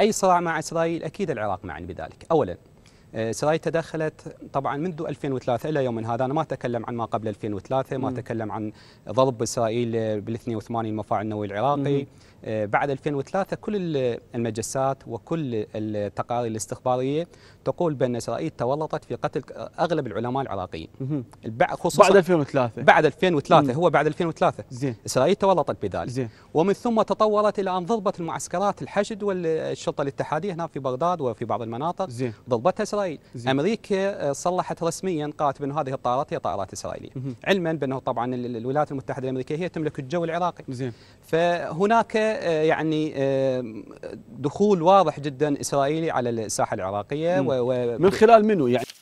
أي صراع مع إسرائيل أكيد العراق معني بذلك أولا إسرائيل آه، تدخلت طبعا منذ 2003 إلى يومنا هذا أنا ما أتكلم عن ما قبل 2003 ما أتكلم عن ضرب إسرائيل بال 82 المفاعل النووي العراقي آه، بعد 2003 كل المجسات وكل التقارير الاستخباريه تقول بان اسرائيل تورطت في قتل اغلب العلماء العراقيين خصوصا بعد 2003 بعد 2003 هو بعد 2003 زين اسرائيل تورطت بذلك زين ومن ثم تطورت الى ان ضربت المعسكرات الحشد والشرطه الاتحاديه هنا في بغداد وفي بعض المناطق زين ضربتها اسرائيل إسرائيل زي. أمريكا آه، صلحت رسميا قالت بأن هذه الطائرات هي طائرات إسرائيلية مه. علما بأنه طبعا الولايات المتحدة الأمريكية هي تملك الجو العراقي زي. فهناك آه، يعني آه، دخول واضح جدا إسرائيلي على الساحة العراقية و... و... من خلال منه يعني